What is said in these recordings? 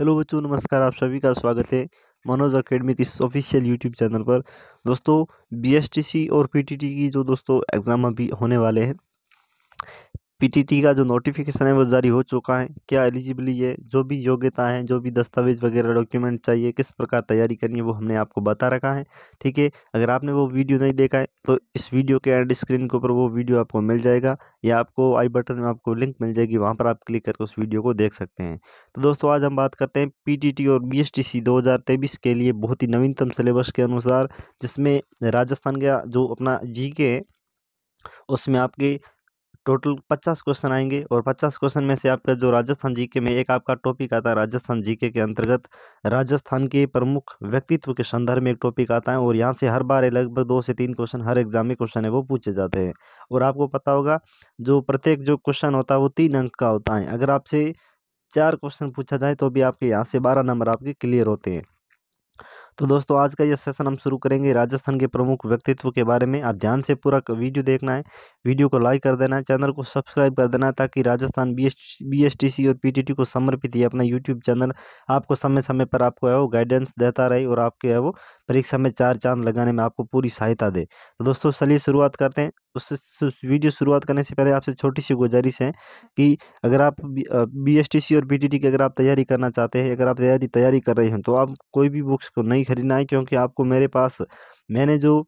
hello बच्चों नमस्कार आप सभी का स्वागत है मनोज अकेडमिक इस ऑफिशियल यूट्यूब चैनल पर दोस्तों बीएसटीसी और पीटीटी e की जो दोस्तों एग्ज़ाम अभी होने वाले हैं पीटीटी का जो नोटिफिकेशन है वो जारी हो चुका है क्या एलिजिबली है जो भी योग्यता है जो भी दस्तावेज वगैरह डॉक्यूमेंट चाहिए किस प्रकार तैयारी करनी है वो हमने आपको बता रखा है ठीक है अगर आपने वो वीडियो नहीं देखा है तो इस वीडियो के एंड स्क्रीन के ऊपर वो वीडियो आपको मिल जाएगा या आपको आई बटन में आपको लिंक मिल जाएगी वहाँ पर आप क्लिक करके उस वीडियो को देख सकते हैं तो दोस्तों आज हम बात करते हैं पी और बी एस के लिए बहुत ही नवीनतम सिलेबस के अनुसार जिसमें राजस्थान का जो अपना जी के है उसमें आपके टोटल पचास क्वेश्चन आएंगे और पचास क्वेश्चन में से आपका जो राजस्थान जीके में एक आपका टॉपिक आता है राजस्थान जीके के अंतर्गत राजस्थान के प्रमुख व्यक्तित्व के संदर्भ में एक टॉपिक आता है और यहाँ से हर बार लगभग दो से तीन क्वेश्चन हर एग्जाम में क्वेश्चन है वो पूछे जाते हैं और आपको पता होगा जो प्रत्येक जो क्वेश्चन होता है वो तीन अंक का होता है अगर आपसे चार क्वेश्चन पूछा जाए तो भी आपके यहाँ से बारह नंबर आपके क्लियर होते हैं तो दोस्तों आज का यह सेशन हम शुरू करेंगे राजस्थान के प्रमुख व्यक्तित्व के बारे में आप ध्यान से पूरा वीडियो देखना है वीडियो को लाइक कर देना है चैनल को सब्सक्राइब कर देना है ताकि राजस्थान बी बीएसटीसी और पीटीटी को समर्पित ये अपना यूट्यूब चैनल आपको समय समय पर आपको है वो गाइडेंस देता रहे और आपके है वो परीक्षा में चार चांद लगाने में आपको पूरी सहायता दे तो दोस्तों चलिए शुरुआत करते हैं उस वीडियो शुरुआत करने से पहले आपसे छोटी सी गुजारिश है कि अगर आप बी एस टी सी और बी टी टी की अगर आप तैयारी करना चाहते हैं अगर आप तैयारी तैयारी कर रहे हैं तो आप कोई भी बुक्स को नहीं नहीं ख़रीदना है क्योंकि आपको मेरे पास मैंने जो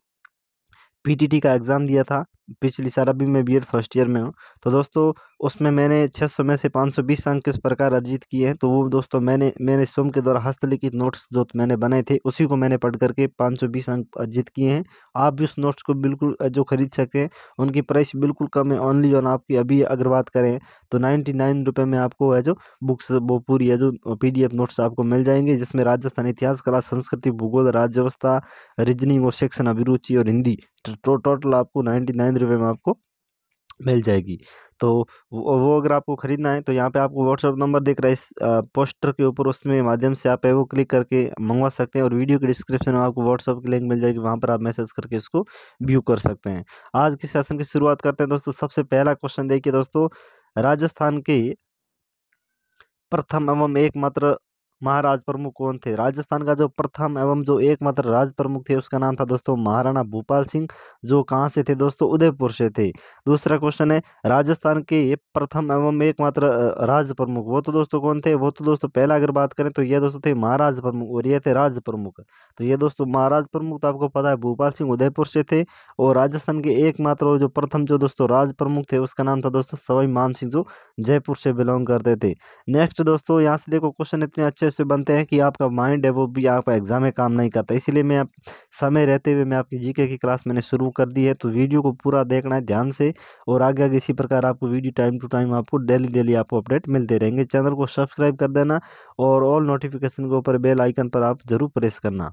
पी का एग्ज़ाम दिया था पिछली साल अभी बी एड फर्स्ट ईयर में हूँ तो दोस्तों उसमें मैंने छः सौ में से पाँच सौ बीस अंक किस प्रकार अर्जित किए हैं तो वो दोस्तों मैंने मैंने स्वयं के द्वारा हस्तलिखित नोट्स जो मैंने बनाए थे उसी को मैंने पढ़ करके पाँच सौ बीस अंक अर्जित किए हैं आप भी उस नोट्स को बिल्कुल जो खरीद सकते हैं उनकी प्राइस बिल्कुल कम है ऑनली ऑन आपकी अभी अगर बात करें तो नाइन्टी नाइन रुपये में आपको है जो बुक्स वो पूरी है जो पी डी एफ नोट्स आपको मिल जाएंगे जिसमें राजस्थान इतिहास कला संस्कृति भूगोल राज्य व्यवस्था रीजनिंग और शिक्षण अभिरुचि और हिंदी टोटल आपको नाइन्टी नाइन चंद रुपये में आपको मिल जाएगी तो वो अगर आपको ख़रीदना है तो यहाँ पे आपको व्हाट्सअप नंबर देख रहा है इस पोस्टर के ऊपर उसमें माध्यम से आप वो क्लिक करके मंगवा सकते हैं और वीडियो के डिस्क्रिप्शन में आपको व्हाट्सअप की लिंक मिल जाएगी वहाँ पर आप मैसेज करके इसको व्यू कर सकते हैं आज के सेशन की शुरुआत करते हैं दोस्तों सबसे पहला क्वेश्चन देखिए दोस्तों राजस्थान के प्रथम एवं एकमात्र महाराज प्रमुख कौन थे राजस्थान का जो प्रथम एवं जो एकमात्र राज प्रमुख थे उसका नाम था दोस्तों महाराणा भूपाल सिंह जो कहाँ से थे दोस्तों उदयपुर से थे दूसरा क्वेश्चन है राजस्थान के प्रथम एवं एकमात्र राज प्रमुख वो तो दोस्तों कौन थे वो तो दोस्तों पहला अगर बात करें तो ये दोस्तों थे महाराज प्रमुख और ये थे राज प्रमुख तो ये दोस्तों महाराज प्रमुख तो आपको पता है भूपाल सिंह उदयपुर से थे और राजस्थान के एकमात्र और जो प्रथम जो दोस्तों राज प्रमुख थे उसका नाम था दोस्तों सवाई मान सिंह जो जयपुर से बिलोंग करते थे नेक्स्ट दोस्तों यहाँ से देखो क्वेश्चन इतने अच्छे ऐसे ऐसे बनते हैं कि आपका माइंड है वो भी आपका एग्ज़ाम में काम नहीं करता इसलिए मैं आप समय रहते हुए मैं आपकी जीके की क्लास मैंने शुरू कर दी है तो वीडियो को पूरा देखना है ध्यान से और आगे आगे इसी प्रकार आपको वीडियो टाइम टू टाइम आपको डेली डेली आपको अपडेट मिलते रहेंगे चैनल को सब्सक्राइब कर देना और ऑल नोटिफिकेशन के ऊपर बेल आइकन पर आप ज़रूर प्रेस करना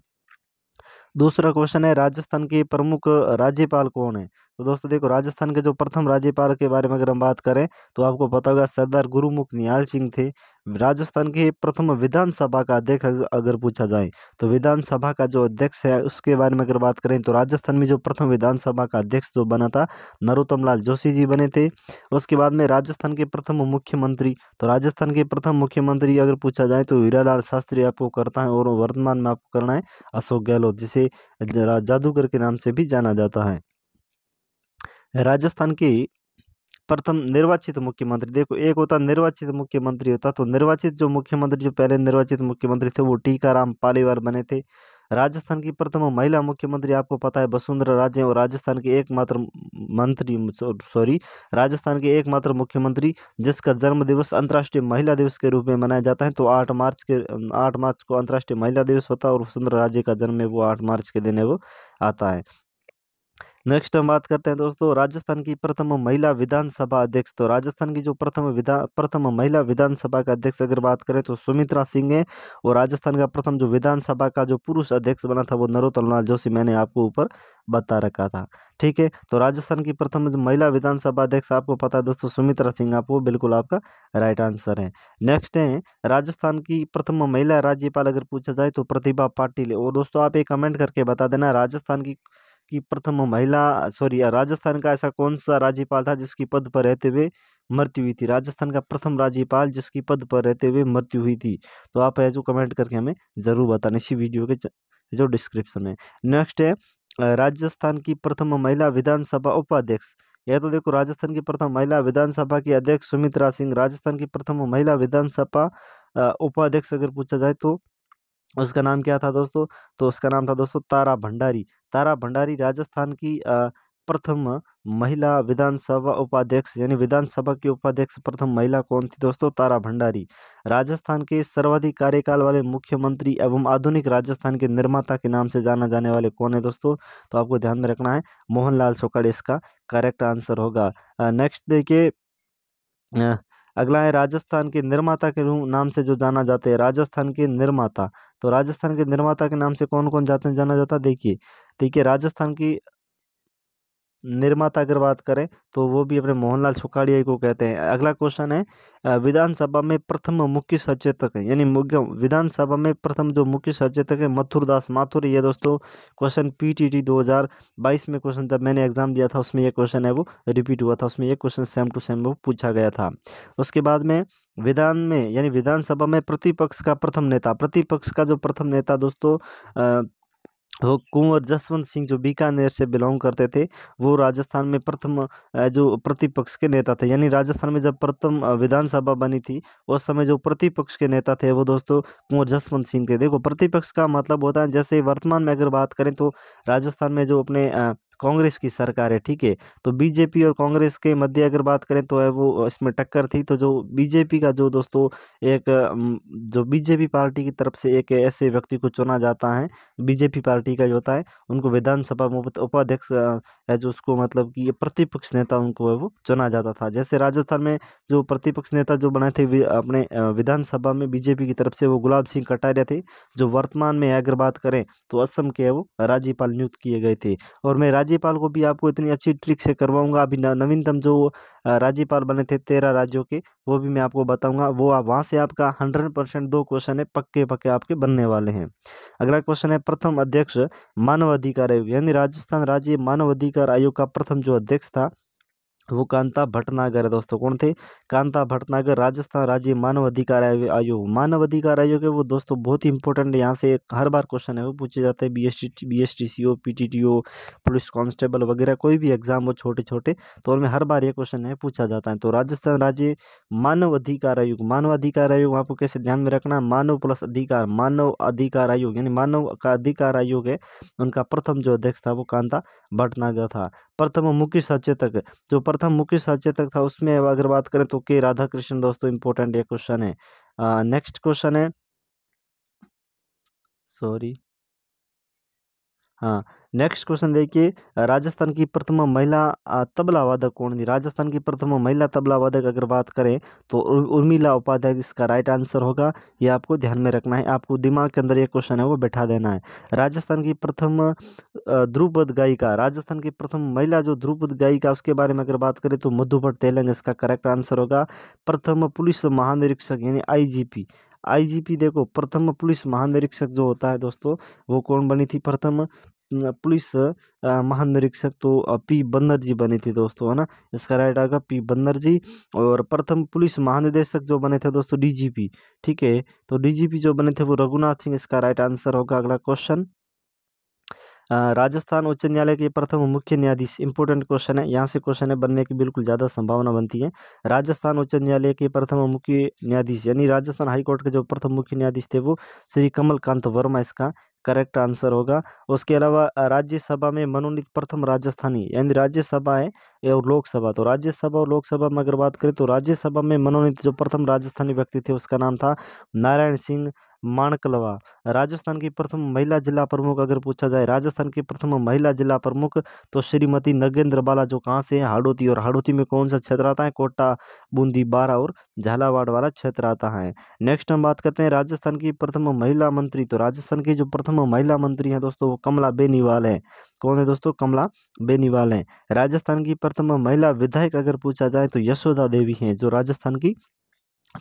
दूसरा क्वेश्चन है राजस्थान के प्रमुख राज्यपाल कौन है तो दोस्तों देखो राजस्थान के जो प्रथम राज्यपाल के बारे में अगर हम बात करें तो आपको पता होगा सरदार गुरुमुख नियाल सिंह थे राजस्थान के प्रथम विधानसभा का अध्यक्ष अगर पूछा जाए तो विधानसभा का जो अध्यक्ष है उसके बारे में अगर बात करें तो राजस्थान में जो प्रथम विधानसभा का अध्यक्ष जो बना था नरोत्तम लाल जोशी जी बने थे उसके बाद में राजस्थान के प्रथम मुख्यमंत्री तो राजस्थान के प्रथम मुख्यमंत्री अगर पूछा जाए तो हीरा शास्त्री आपको करता है और वर्तमान में आपको करना है अशोक गहलोत जिसे जादूगर के नाम से भी जाना जाता है राजस्थान की प्रथम निर्वाचित मुख्यमंत्री देखो एक होता निर्वाचित मुख्यमंत्री होता तो निर्वाचित जो मुख्यमंत्री जो पहले निर्वाचित मुख्यमंत्री थे वो टीकाराम पालीवार बने थे राजस्थान की प्रथम महिला मुख्यमंत्री आपको पता है वसुंधरा राजे और राजस्थान के एकमात्र मंत्री सॉरी राजस्थान के एकमात्र मुख्यमंत्री जिसका जन्म दिवस अंतर्राष्ट्रीय महिला दिवस के रूप में मनाया जाता है तो आठ मार्च के आठ मार्च को अंतर्राष्ट्रीय महिला दिवस होता है और वसुंधरा राजे का जन्म है वो आठ मार्च के दिन है वो आता है नेक्स्ट हम बात करते हैं दोस्तों राजस्थान की प्रथम महिला विधानसभा अध्यक्ष तो राजस्थान की जो प्रथम विधान प्रथम महिला विधानसभा का अध्यक्ष अगर बात करें तो सुमित्रा सिंह है और राजस्थान का प्रथम जो विधानसभा का जो पुरुष अध्यक्ष बना था वो नरोत्तम लाल जोशी मैंने आपको ऊपर बता रखा था ठीक है तो राजस्थान की प्रथम जो महिला विधानसभा अध्यक्ष आपको पता है दोस्तों सुमित्रा सिंह आपको बिल्कुल आपका राइट आंसर है नेक्स्ट है राजस्थान की प्रथम महिला राज्यपाल अगर पूछा जाए तो प्रतिभा पाटिल और दोस्तों आप एक कमेंट करके बता देना राजस्थान की कि प्रथम महिला सॉरी राजस्थान का ऐसा कौन सा राज्यपाल था जिसकी पद पर रहते हुए मृत्यु हुई थी राजस्थान का प्रथम राज्यपाल जिसकी पद पर रहते हुए मृत्यु हुई थी तो आप जो कमेंट करके हमें ज़रूर बताने इसी वीडियो के जो डिस्क्रिप्शन है नेक्स्ट है राजस्थान की प्रथम महिला विधानसभा उपाध्यक्ष यह तो देखो राजस्थान की प्रथम महिला विधानसभा की अध्यक्ष सुमित्रा सिंह राजस्थान की प्रथम महिला विधानसभा उपाध्यक्ष अगर पूछा जाए तो उसका नाम क्या था दोस्तों तो उसका नाम था दोस्तों तारा भंडारी तारा भंडारी राजस्थान की प्रथम महिला विधानसभा उपाध्यक्ष यानी विधानसभा की उपाध्यक्ष प्रथम महिला कौन थी दोस्तों तारा भंडारी राजस्थान के सर्वाधिक कार्यकाल वाले मुख्यमंत्री एवं आधुनिक राजस्थान के निर्माता के नाम से जाना जाने वाले कौन है दोस्तों तो आपको ध्यान में रखना है मोहनलाल सोकड़ इसका करेक्ट आंसर होगा नेक्स्ट देखिए अगला है राजस्थान के निर्माता के नाम से जो जाना जाते हैं राजस्थान के निर्माता तो राजस्थान के निर्माता के नाम से कौन कौन जाते हैं जाना जाता है देखिए है राजस्थान की निर्माता अगर बात करें तो वो भी अपने मोहनलाल सुखाड़िया को कहते हैं अगला क्वेश्चन है विधानसभा में प्रथम मुख्य सचेतक है यानी विधानसभा में प्रथम जो मुख्य सचेतक है मथुर दास माथुर ये दोस्तों क्वेश्चन पीटीटी 2022 में क्वेश्चन जब मैंने एग्जाम दिया था उसमें यह क्वेश्चन है वो रिपीट हुआ था उसमें यह क्वेश्चन सेम टू सेम वो पूछा गया था उसके बाद में विधान में यानी विधानसभा में प्रतिपक्ष का प्रथम नेता प्रतिपक्ष का जो प्रथम नेता दोस्तों वो कुंवर जसवंत सिंह जो बीकानेर से बिलोंग करते थे वो राजस्थान में प्रथम जो प्रतिपक्ष के नेता थे यानी राजस्थान में जब प्रथम विधानसभा बनी थी उस समय जो प्रतिपक्ष के नेता थे वो दोस्तों कुंवर जसवंत सिंह थे देखो प्रतिपक्ष का मतलब होता है जैसे वर्तमान में अगर बात करें तो राजस्थान में जो अपने कांग्रेस की सरकार है ठीक है तो बीजेपी और कांग्रेस के मध्य अगर बात करें तो वो इसमें टक्कर थी तो जो बीजेपी का जो दोस्तों एक जो बीजेपी पार्टी की तरफ से एक ऐसे व्यक्ति को चुना जाता है बीजेपी पार्टी का जो होता है उनको विधानसभा उपाध्यक्ष है जो उसको मतलब कि प्रतिपक्ष नेता उनको वो चुना जाता था जैसे राजस्थान में जो प्रतिपक्ष नेता जो बनाए थे अपने विधानसभा में बीजेपी की तरफ से वो गुलाब सिंह कटारिया थे जो वर्तमान में अगर बात करें तो असम के वो राज्यपाल नियुक्त किए गए थे और मैं राज्यपाल को भी आपको इतनी अच्छी ट्रिक से करवाऊंगा अभी नवीनतम जो राज्यपाल बने थे तेरह राज्यों के वो भी मैं आपको बताऊंगा वो आप वहाँ से आपका हंड्रेड परसेंट दो क्वेश्चन है पक्के पक्के आपके बनने वाले हैं अगला क्वेश्चन है प्रथम अध्यक्ष मानव अधिकार आयोग यानी राजस्थान राज्य मानव अधिकार आयोग का प्रथम जो अध्यक्ष था वो कांता भटनागर है दोस्तों कौन थे कांता भटनागर राजस्थान राज्य मानव अधिकार आयोग मानव अधिकार आयोग है वो दोस्तों बहुत ही इंपॉर्टेंट यहाँ से हर बार क्वेश्चन है वो पूछे जाते हैं B S T B S T C O P T T O police constable वगैरह कोई भी एग्जाम हो छोटे छोटे तो उनमें हर बार ये क्वेश्चन है पूछा जाता है तो राजस्थान राज्य मानव अधिकार आयोग मानव अधिकार आयोग आपको कैसे ध्यान में रखना मानव प्लस अधिकार मानव अधिकार आयोग यानी मानव का अधिकार आयोग है उनका प्रथम जो अध्यक्ष था वो कांता भटनागर था प्रथम मुख्य सचेतक जो प्रथम मुख्य सचेतक था उसमें अगर बात करें तो के राधा कृष्ण दोस्तों इंपॉर्टेंट ये क्वेश्चन है नेक्स्ट क्वेश्चन है सॉरी हाँ नेक्स्ट क्वेश्चन देखिए राजस्थान की प्रथम महिला तबला वादक कौन थी राजस्थान की प्रथम महिला तबला वादक अगर बात करें तो उर्मिला उपाध्याय इसका राइट आंसर होगा ये आपको ध्यान में रखना है आपको दिमाग के अंदर ये क्वेश्चन है वो बैठा देना है राजस्थान की प्रथम ध्रुपद गायिका राजस्थान की प्रथम महिला जो ध्रुपद गायिका उसके बारे में अगर बात करें तो मधुभट तेलंग इसका करेक्ट आंसर होगा प्रथम पुलिस महानिरीक्षक यानी आई आईजीपी देखो प्रथम पुलिस महानिरीक्षक जो होता है दोस्तों वो कौन बनी थी प्रथम पुलिस महानिरीक्षक तो पी बन्नर जी बने थे दोस्तों है ना इसका राइट आएगा पी बन्नर जी और प्रथम पुलिस महानिदेशक जो बने थे दोस्तों डीजीपी ठीक है तो डीजीपी जो बने थे वो रघुनाथ सिंह इसका राइट आंसर होगा अगला क्वेश्चन राजस्थान उच्च न्यायालय के प्रथम मुख्य न्यायाधीश इंपोर्टेंट क्वेश्चन है यहाँ से क्वेश्चन है बनने की बिल्कुल ज़्यादा संभावना बनती है राजस्थान उच्च न्यायालय के प्रथम मुख्य न्यायाधीश यानी राजस्थान हाईकोर्ट के जो प्रथम मुख्य न्यायाधीश थे वो श्री कमलकांत वर्मा इसका करेक्ट आंसर होगा उसके अलावा राज्यसभा में मनोनीत प्रथम राजस्थानी यानी राज्यसभा है और लोकसभा तो राज्यसभा और लोकसभा में अगर बात करें तो राज्यसभा में मनोनीत जो प्रथम राजस्थानी व्यक्ति थे उसका नाम था नारायण सिंह माणकलवा राजस्थान की प्रथम महिला जिला प्रमुख अगर पूछा जाए राजस्थान की प्रथम महिला जिला प्रमुख तो श्रीमती नगेंद्र बाला जो कहाँ से है हाड़ोती और हाड़ोती में कौन सा क्षेत्र आता है कोटा बूंदी बारा और झालावाड़ वाला क्षेत्र आता है नेक्स्ट हम बात करते हैं राजस्थान की प्रथम महिला मंत्री तो राजस्थान की जो प्रथम महिला मंत्री है दोस्तों वो कमला बेनीवाल है कौन है दोस्तों कमला बेनीवाल है राजस्थान की प्रथम महिला विधायक अगर पूछा जाए तो यशोदा देवी है जो राजस्थान की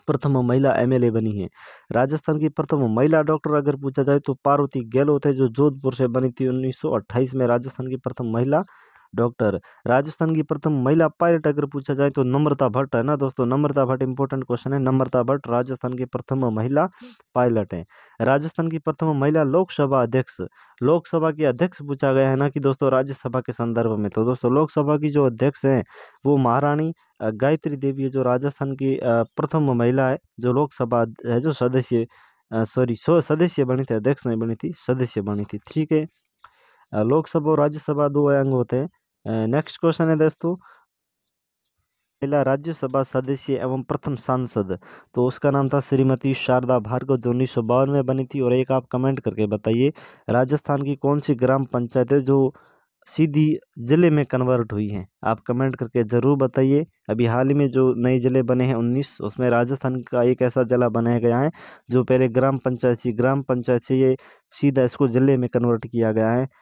प्रथम महिला एमएलए बनी है राजस्थान की प्रथम महिला डॉक्टर अगर पूछा जाए तो पार्वती गहलोत है जो जोधपुर से बनी थी 1928 में राजस्थान की प्रथम महिला डॉक्टर राजस्थान की प्रथम महिला पायलट अगर पूछा जाए तो नम्रता भट्ट है ना दोस्तों नम्रता भट्ट इंपॉर्टेंट क्वेश्चन है नम्रता भट्ट राजस्थान की प्रथम महिला पायलट है राजस्थान की प्रथम महिला लोकसभा अध्यक्ष लोकसभा के अध्यक्ष पूछा गया है ना कि दोस्तों राज्यसभा के संदर्भ में तो दोस्तों लोकसभा की जो अध्यक्ष हैं वो महारानी गायत्री देवी जो राजस्थान की प्रथम महिला है जो लोकसभा है जो सदस्य सॉरी सो सदस्य बनी थी अध्यक्ष नहीं बनी थी सदस्य बनी थी ठीक है लोकसभा और राज्यसभा दो अंग होते हैं नेक्स्ट क्वेश्चन है दोस्तों पहला राज्यसभा सदस्य एवं प्रथम सांसद तो उसका नाम था श्रीमती शारदा भार्गव जो उन्नीस में बनी थी और एक आप कमेंट करके बताइए राजस्थान की कौन सी ग्राम पंचायत है जो सीधी ज़िले में कन्वर्ट हुई हैं आप कमेंट करके ज़रूर बताइए अभी हाल ही में जो नए ज़िले बने हैं उन्नीस उसमें राजस्थान का एक ऐसा ज़िला बनाया गया है जो पहले ग्राम पंचायत थी ग्राम पंचायत से ये सीधा इसको ज़िले में कन्वर्ट किया गया है